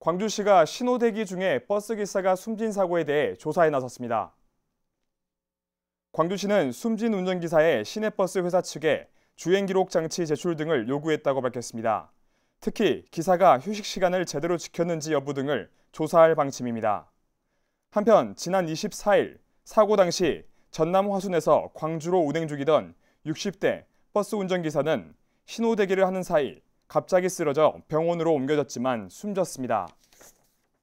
광주시가 신호 대기 중에 버스 기사가 숨진 사고에 대해 조사에 나섰습니다. 광주시는 숨진 운전기사의 시내버스 회사 측에 주행기록 장치 제출 등을 요구했다고 밝혔습니다. 특히 기사가 휴식 시간을 제대로 지켰는지 여부 등을 조사할 방침입니다. 한편 지난 24일 사고 당시 전남 화순에서 광주로 운행 중이던 60대 버스 운전기사는 신호 대기를 하는 사이 갑자기 쓰러져 병원으로 옮겨졌지만 숨졌습니다.